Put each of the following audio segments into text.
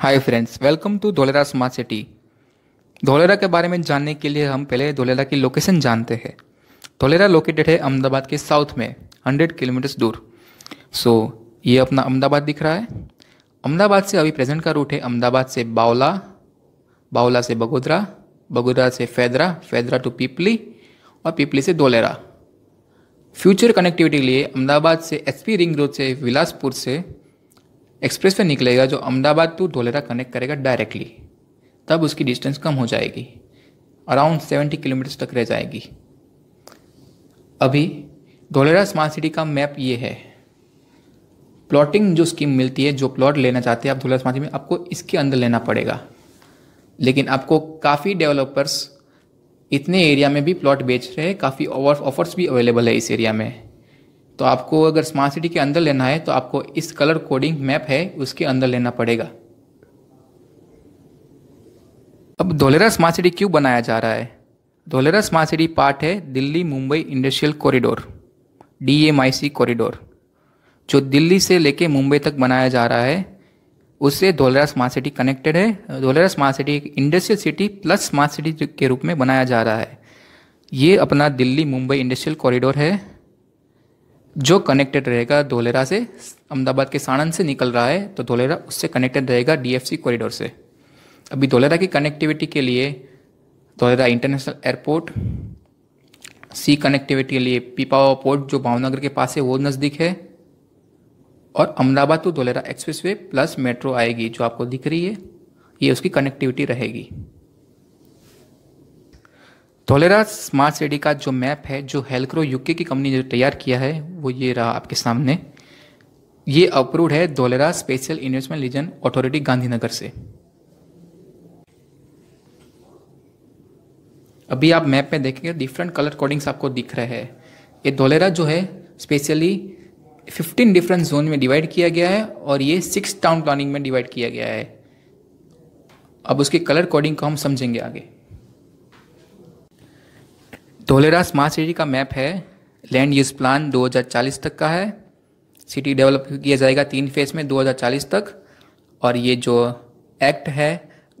hi friends welcome to Dholera smart city Dholera के बारे में जानने के लिए हम पहले धोलेरा की लोकेशन जानते हैं धोलेरा लोकेटेड है अहमदाबाद के साउथ में 100 किलोमीटर्स दूर सो so, ये अपना अहमदाबाद दिख रहा है अहमदाबाद से अभी प्रेजेंट का रूट है अहमदाबाद से बावला बावला से बगोदरा बगोदरा से फैदरा फैदरा टू पीपली और पीपली से धोलेरा फ्यूचर कनेक्टिविटी के लिए अहमदाबाद से एसपी रिंग रोड से विलासपुर से एक्सप्रेस वे निकलेगा जो अहमदाबाद टू धोलेरा कनेक्ट करेगा डायरेक्टली तब उसकी डिस्टेंस कम हो जाएगी अराउंड सेवेंटी किलोमीटर्स तक रह जाएगी अभी धोलेरा स्मार्ट सिटी का मैप ये है प्लॉटिंग जो स्कीम मिलती है जो प्लॉट लेना चाहते हैं आप धोलेरा स्मार्ट सिटी में आपको इसके अंदर लेना पड़ेगा लेकिन आपको काफ़ी डेवलपर्स इतने एरिया में भी प्लॉट बेच रहे हैं काफ़ी ऑफर्स भी अवेलेबल है इस एरिया में तो आपको अगर स्मार्ट सिटी के अंदर लेना है तो आपको इस कलर कोडिंग मैप है उसके अंदर लेना पड़ेगा अब धोलेरा स्मार्ट सिटी क्यों बनाया जा रहा है धोलेरा स्मार्ट सिटी पार्ट है Delhi Mumbai industrial corridor D corridor जो दिल्ली से लेके मुंबई तक बनाया जा रहा है उससे धोलेरा स्मार्ट सिटी कनेक्टेड है धोलेरा स्मार्ट सिटी एक industrial city plus smart city के रूप में बनाया जा रहा है ये अपना दिल्ली मुंबई इंडस्ट्रियल कॉरिडोर है जो कनेक्टेड रहेगा धोलेरा से अहमदाबाद के साणंद से निकल रहा है तो धोलेरा उससे कनेक्टेड रहेगा डीएफसी कॉरिडोर से अभी धोलेरा की कनेक्टिविटी के लिए Dholera international airport sea connectivity के लिए पीपावा पोर्ट जो भावनगर के पास है वो नज़दीक है और Ahmedabad to Dholera express plus metro आएगी जो आपको दिख रही है ये उसकी कनेक्टिविटी रहेगी धोलेरा स्मार्ट सिटी का जो मैप है जो हेल्क्रो यूके की कंपनी ने तैयार किया है वो ये रहा आपके सामने ये अप्रूव्ड है Dholera special investment region authority Gandhinagar से अभी आप मैप में देखेंगे डिफरेंट कलर कोडिंग्स आपको दिख रहे हैं ये धोलेरा जो है स्पेशली 15 डिफरेंट जोन में डिवाइड किया गया है और ये सिक्स टाउन प्लानिंग में डिवाइड किया गया है अब उसके कलर कोडिंग को हम समझेंगे आगे धोलेरा स्मार्ट सिटी का मैप है लैंड यूज प्लान 2040 तक का है सिटी डेवलप किया जाएगा तीन फेज में 2040 तक और ये जो एक्ट है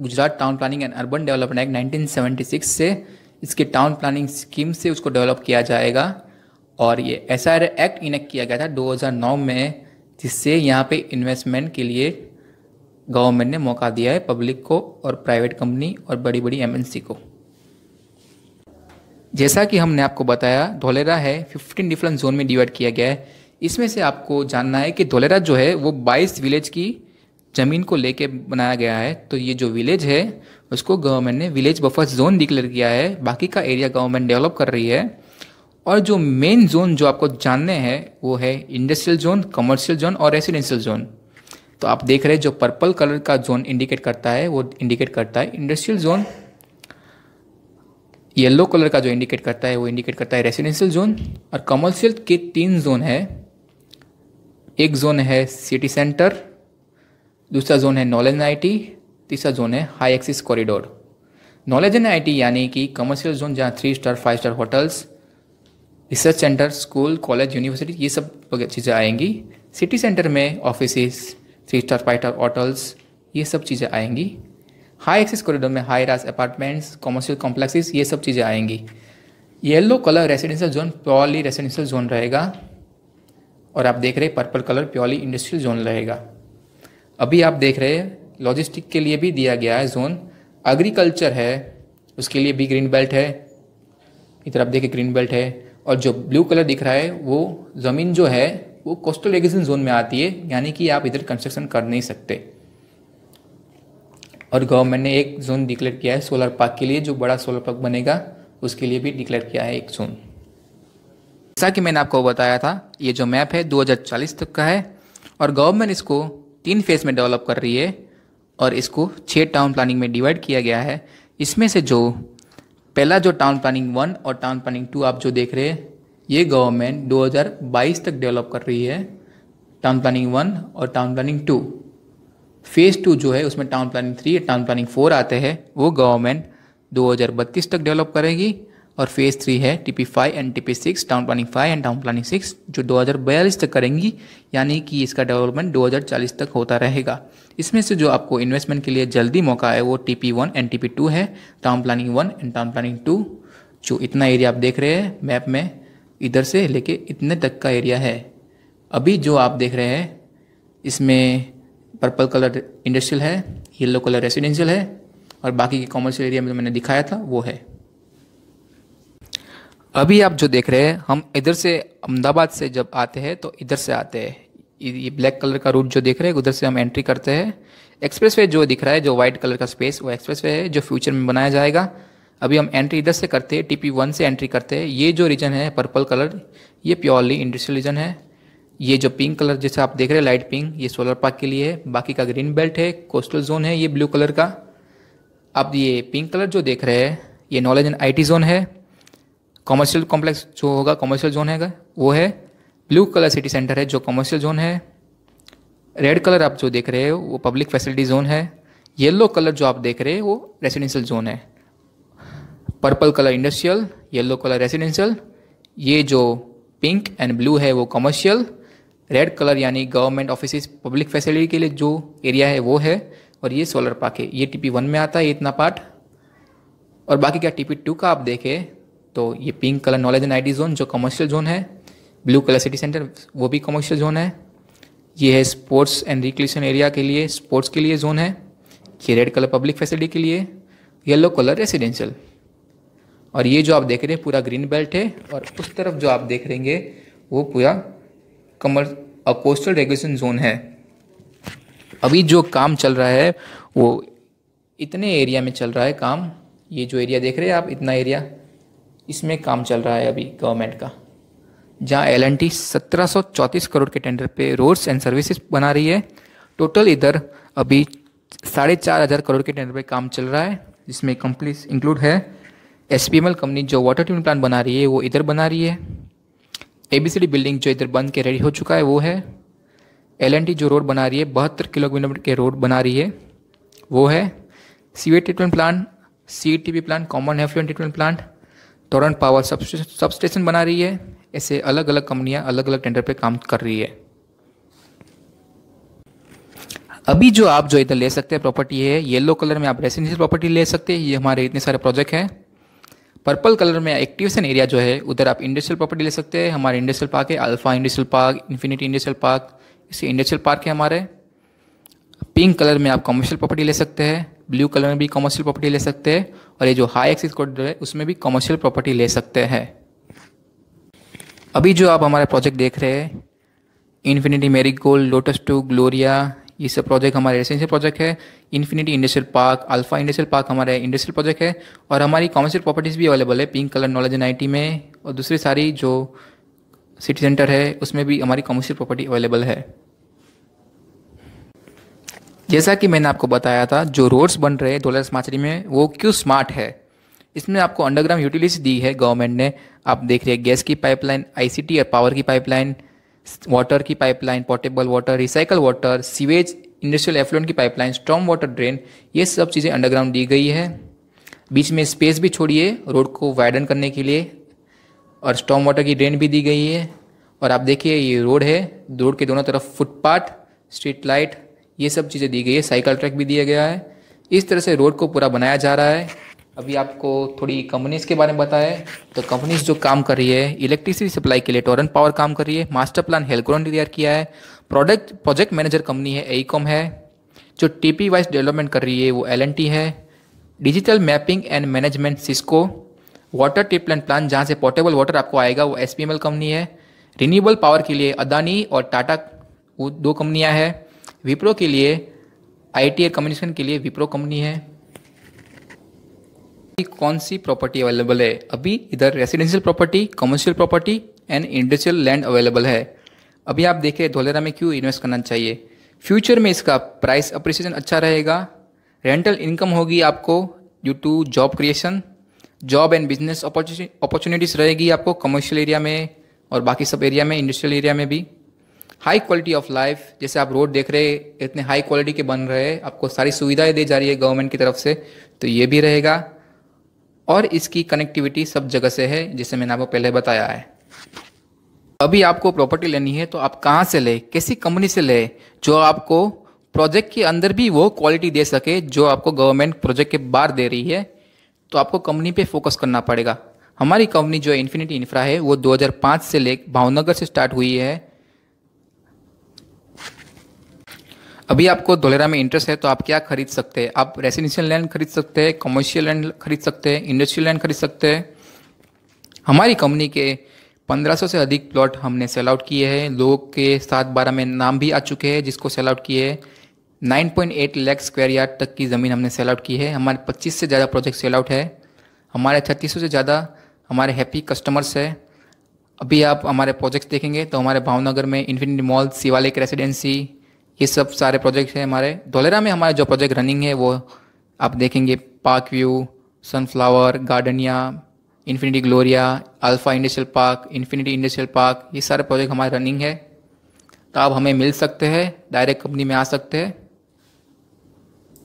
Gujarat town planning and urban development act 1976 से इसके टाउन प्लानिंग स्कीम से उसको डेवलप किया जाएगा और ये एस एक्ट इनेक्ट किया गया था 2009 में जिससे यहाँ पे इन्वेस्टमेंट के लिए गवर्नमेंट ने मौका दिया है पब्लिक को और प्राइवेट कंपनी और बड़ी बड़ी एमएनसी को जैसा कि हमने आपको बताया धोलेरा है 15 डिफरेंट जोन में डिवाइड किया गया है इसमें से आपको जानना है कि धोलेरा जो है वो 22 विलेज की ज़मीन को लेके बनाया गया है तो ये जो विलेज है उसको गवर्नमेंट ने विलेज बफर जोन डिक्लेयर किया है बाकी का एरिया गवर्नमेंट डेवलप कर रही है और जो मेन जोन जो आपको जानने हैं वो है इंडस्ट्रियल जोन कमर्शियल जोन और रेसिडेंशियल जोन तो आप देख रहे हैं जो पर्पल कलर का जोन इंडिकेट करता है वो इंडिकेट करता है इंडस्ट्रियल जोन येलो कलर का जो इंडिकेट करता है वो इंडिकेट करता है रेसिडेंशियल जोन और कमर्शियल के तीन जोन है एक जोन है सिटी सेंटर दूसरा जोन है नॉलेज एंड आई तीसरा जोन है high access corridor knowledge and I यानी कि कमर्शियल जोन जहाँ three star five star hotels research centre school college university ये सब चीज़ें आएंगी सिटी सेंटर में office three star five star hotels ये सब चीज़ें आएंगी हाई एक्सिस कॉरिडोर में high rise apartments commercial complexes ये सब चीज़ें आएंगी yellow colour residential zone purely residential zone रहेगा और आप देख रहे हैं purple colour purely industrial zone रहेगा अभी आप देख रहे हैं लॉजिस्टिक के लिए भी दिया गया है जोन एग्रीकल्चर है उसके लिए भी ग्रीन बेल्ट है इधर आप देखिए ग्रीन बेल्ट है और जो ब्लू कलर दिख रहा है वो ज़मीन जो है वो कोस्टल रेगेशन जोन में आती है यानी कि आप इधर कंस्ट्रक्शन कर नहीं सकते और गवर्नमेंट ने एक जोन डिक्लेयर किया है सोलर पार्क के लिए जो बड़ा सोलर पार्क बनेगा उसके लिए भी डिक्लेयर किया है एक जोन जैसा कि मैंने आपको बताया था ये जो मैप है 2040 तक का है और गवर्नमेंट इसको तीन फेज में डेवलप कर रही है और इसको छः टाउन प्लानिंग में डिवाइड किया गया है इसमें से जो पहला जो टाउन प्लानिंग वन और टाउन प्लानिंग टू आप जो देख रहे हैं ये गवर्नमेंट 2022 तक डेवलप कर रही है टाउन प्लानिंग वन और town planning two phase two जो है उसमें town planning three town planning four आते हैं वो गवर्नमेंट 2032 तक डेवलप करेगी और फेज़ थ्री है T P five and T P six town planning five and town planning six जो 2042 तक करेंगी यानी कि इसका डेवलपमेंट 2040 तक होता रहेगा इसमें से जो आपको इन्वेस्टमेंट के लिए जल्दी मौका है वो T P one and T P two है town planning one and town planning two जो इतना एरिया आप देख रहे हैं मैप में इधर से लेके इतने तक का एरिया है अभी जो आप देख रहे हैं इसमें पर्पल कलर इंडस्ट्रियल है येलो कलर रेसिडेंशियल है और बाकी के कॉमर्शियल एरिया में जो मैंने दिखाया था वो है अभी आप जो देख रहे हैं हम इधर से अहमदाबाद से जब आते हैं तो इधर से आते हैं ये ब्लैक कलर का रूट जो देख रहे हैं उधर से हम एंट्री करते हैं एक्सप्रेस वे जो दिख रहा है जो व्हाइट कलर का स्पेस वो एक्सप्रेस वे है जो फ्यूचर में बनाया जाएगा अभी हम एंट्री इधर से करते हैं टीपी वन से एंट्री करते हैं ये जो रीजन है पर्पल कलर ये प्योरली इंडस्ट्रियल रीजन है ये जो पिंक कलर जैसे आप देख रहे हैं लाइट पिंक ये सोलर पार्क के लिए है बाकी का ग्रीन बेल्ट है कोस्टल जोन है ये ब्लू कलर का आप ये पिंक कलर जो देख रहे हैं ये नॉलेज एंड आईटी जोन है कॉमर्शियल कॉम्प्लेक्स जो होगा कॉमर्शियल जोन है वो है ब्लू कलर सिटी सेंटर है जो कॉमर्शियल जोन है रेड कलर आप जो देख रहे हो वो पब्लिक फैसिलिटी जोन है येल्लो कलर जो आप देख रहे हैं वो रेसिडेंशियल जोन है purple colour industrial yellow colour residential ये जो पिंक एंड ब्लू है वो कॉमर्शियल रेड कलर यानी गवर्नमेंट ऑफिस पब्लिक फैसिलिटी के लिए जो एरिया है वो है और ये सोलर पार्क है ये टी वन में आता है इतना पार्ट और बाकी क्या टी टू का आप देखें तो ये pink colour knowledge and IT zone जो कमर्शियल जोन है ब्लू कलर सिटी सेंटर वो भी कमर्शियल जोन है ये है स्पोर्ट्स एंड रिक्लेशन एरिया के लिए स्पोर्ट्स के लिए जोन है ये रेड कलर पब्लिक फैसिलिटी के लिए येलो कलर रेसिडेंशियल और ये जो आप देख रहे हैं पूरा ग्रीन बेल्ट है और उस तरफ जो आप देख रहेंगे वो पूरा कमर कोस्टल रेगुलेशन जोन है अभी जो काम चल रहा है वो इतने एरिया में चल रहा है काम ये जो एरिया देख रहे हैं आप इतना एरिया इसमें काम चल रहा है अभी गवर्नमेंट का जहाँ एल एन टी करोड़ के टेंडर पे रोड्स एंड सर्विसेज बना रही है टोटल इधर अभी साढ़े चार हज़ार करोड़ के टेंडर पे काम चल रहा है जिसमें कंपनी इंक्लूड है एस कंपनी जो वाटर ट्रीटमेंट प्लांट बना रही है वो इधर बना रही है एबीसीडी बिल्डिंग जो इधर बन के रेडी हो चुका है वो है एल जो रोड बना रही है बहत्तर किलोमीटर के रोड बना रही है वो है sewage treatment plant C T P plant common effluent treatment plant Torrent power substation बना रही है ऐसे अलग अलग कंपनियां अलग अलग टेंडर पे काम कर रही है अभी जो आप जो इधर ले सकते हैं प्रॉपर्टी है येलो कलर में आप रेसिडेंशियल प्रॉपर्टी ले सकते हैं ये हमारे इतने सारे प्रोजेक्ट हैं पर्पल कलर में एक्टिवेशन एरिया जो है उधर आप इंडस्ट्रियल प्रॉपर्टी ले सकते हैं हमारे इंडस्ट्रियल पार्क है alpha industrial park infinity industrial park इसे इंडस्ट्रियल पार्क है हमारे पिंक कलर में आप कमर्शियल प्रॉपर्टी ले सकते हैं ब्लू कलर में भी कमर्शियल प्रॉपर्टी ले सकते हैं और ये जो हाई एक्सिस कॉरिडोर है उसमें भी कमर्शियल प्रॉपर्टी ले सकते हैं अभी जो आप हमारा प्रोजेक्ट देख रहे हैं इन्फिनिटी मेरी गोल्ड लोटस टू ग्लोरिया ये सब प्रोजेक्ट हमारे रेसिडेंशियल प्रोजेक्ट है infinity industrial park alpha industrial park हमारे इंडस्ट्रियल प्रोजेक्ट है और हमारी कॉमर्शियल प्रॉपर्टीज़ भी अवेलेबल है pink colour knowledge and I में और दूसरी सारी जो सिटी सेंटर है उसमें भी हमारी कॉमर्शियल प्रॉपर्टी अवेलेबल है जैसा कि मैंने आपको बताया था जो रोड्स बन रहे हैं धोला माचरी में वो क्यों स्मार्ट है इसमें आपको अंडरग्राउंड यूटिलिटीज दी है गवर्नमेंट ने आप देख रहे हैं गैस की पाइपलाइन आईसीटी और पावर की पाइपलाइन वाटर की pipeline portable water recycle water sewage industrial effluent की पाइपलाइन स्ट्रॉम वाटर ड्रेन ये सब चीज़ें अंडरग्राउंड दी गई है बीच में स्पेस भी छोड़िए रोड को वाइडन करने के लिए और स्ट्रॉन्ग वाटर की ड्रेन भी दी गई है और आप देखिए ये रोड है रोड के दोनों तरफ फुटपाथ स्ट्रीट लाइट ये सब चीज़ें दी गई है साइकिल ट्रैक भी दिया गया है इस तरह से रोड को पूरा बनाया जा रहा है अभी आपको थोड़ी कंपनीज के बारे में बताया तो कंपनीज जो काम कर रही है इलेक्ट्रिसिटी सप्लाई के लिए टोरेंट पावर काम कर रही है मास्टर प्लान हेल्कोन ने तैयार किया है प्रोडक्ट प्रोजेक्ट मैनेजर कंपनी है एईकॉम है जो टीपी वाइज डेवलपमेंट कर रही है वो एल है digital mapping and management Cisco water treatment plan जहाँ से पोर्टेबल वाटर आपको आएगा वो एस कंपनी है रिन्यूएबल पावर के लिए अदानी और टाटा वो दो कंपनियाँ हैं विप्रो के लिए आई टी कम्युनिकेशन के लिए विप्रो कंपनी है कि कौन सी प्रॉपर्टी अवेलेबल है अभी इधर residential property commercial property and industrial land available है अभी आप देखें धोलेरा में क्यों इन्वेस्ट करना चाहिए फ्यूचर में इसका प्राइस अप्रिसिएशन अच्छा रहेगा रेंटल इनकम होगी आपको due to job creation job and business opportunities रहेगी आपको कमर्शियल एरिया में और बाकी सब एरिया में इंडस्ट्रियल एरिया में भी हाई क्वालिटी ऑफ लाइफ जैसे आप रोड देख रहे इतने हाई क्वालिटी के बन रहे आपको सारी सुविधाएं दे जा रही है गवर्नमेंट की तरफ से तो ये भी रहेगा और इसकी कनेक्टिविटी सब जगह से है जिसे मैंने आपको पहले बताया है अभी आपको प्रॉपर्टी लेनी है तो आप कहाँ से लें कैसी कंपनी से लें जो आपको प्रोजेक्ट के अंदर भी वो क्वालिटी दे सके जो आपको गवर्नमेंट प्रोजेक्ट के बाहर दे रही है तो आपको कंपनी पे फोकस करना पड़ेगा हमारी कंपनी जो इन्फिनिटी इन्फ्रा है वो 2005 से ले भावनगर से स्टार्ट हुई है अभी आपको धोलेरा में इंटरेस्ट है तो आप क्या खरीद सकते हैं आप रेसिडेंशियल लैंड खरीद सकते हैं कमर्शियल लैंड खरीद सकते हैं इंडस्ट्रियल लैंड खरीद सकते हैं हमारी कंपनी के 1500 से अधिक प्लॉट हमने सेल आउट किए हैं लोग के साथ बारह में नाम भी आ चुके हैं जिसको सेल आउट किए हैं एट लैख स्क्वायर यार्ड तक की ज़मीन हमने सेल आउट की है हमारे 25 से ज़्यादा प्रोजेक्ट सेल आउट है हमारे छत्तीस से ज़्यादा हमारे हैप्पी कस्टमर्स है अभी आप हमारे प्रोजेक्ट्स देखेंगे तो हमारे भावनगर में इन्फिनिटी मॉल शिवालिक रेसिडेंसी ये सब सारे प्रोजेक्ट हैं हमारे धोलेरा में हमारे जो प्रोजेक्ट रनिंग है वो आप देखेंगे park view sunflower gardenia infinity gloria alpha industrial park infinity industrial park ये सारे प्रोजेक्ट हमारे रनिंग है तो आप हमें मिल सकते हैं डायरेक्ट कंपनी में आ सकते हैं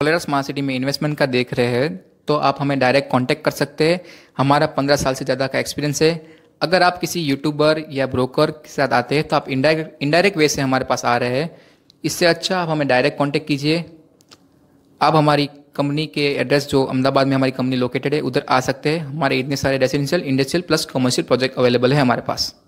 धोलेरा स्मार्ट सिटी में इन्वेस्टमेंट का देख रहे हैं तो आप हमें डायरेक्ट कॉन्टैक्ट कर सकते हैं हमारा पंद्रह साल से ज़्यादा का एक्सपीरियंस है अगर आप किसी यूट्यूबर या ब्रोकर के साथ आते हैं तो आप इंडायरेक्ट इंडायरेक्ट वे से हमारे पास आ रहे हैं इससे अच्छा आप हमें डायरेक्ट कांटेक्ट कीजिए आप हमारी कंपनी के एड्रेस जो अहमदाबाद में हमारी कंपनी लोकेटेड है उधर आ सकते हैं हमारे इतने सारे residential industrial plus commercial project available है हमारे पास